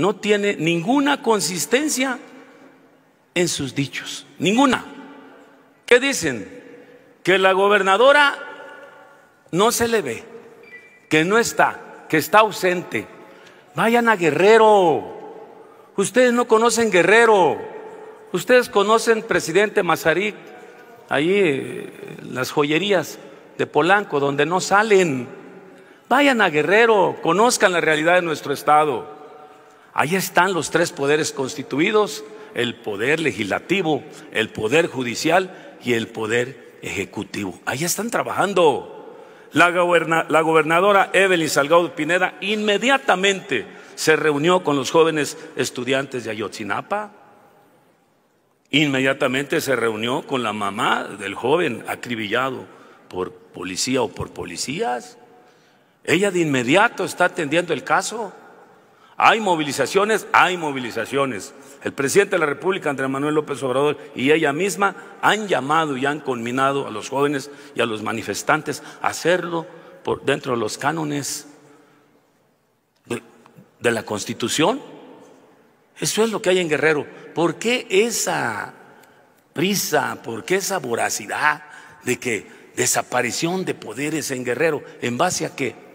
no tiene ninguna consistencia en sus dichos, ninguna. ¿Qué dicen? Que la gobernadora no se le ve, que no está, que está ausente. Vayan a Guerrero. Ustedes no conocen Guerrero. Ustedes conocen presidente Mazarik, ahí eh, las joyerías de Polanco, donde no salen. Vayan a Guerrero, conozcan la realidad de nuestro estado. Ahí están los tres poderes constituidos, el poder legislativo, el poder judicial y el poder ejecutivo. Ahí están trabajando. La, la gobernadora Evelyn Salgado Pineda inmediatamente se reunió con los jóvenes estudiantes de Ayotzinapa. Inmediatamente se reunió con la mamá del joven acribillado por policía o por policías. Ella de inmediato está atendiendo el caso. Hay movilizaciones, hay movilizaciones. El presidente de la República, Andrés Manuel López Obrador, y ella misma han llamado y han conminado a los jóvenes y a los manifestantes a hacerlo por dentro de los cánones de, de la Constitución. Eso es lo que hay en Guerrero. ¿Por qué esa prisa, por qué esa voracidad de que desaparición de poderes en Guerrero? ¿En base a qué?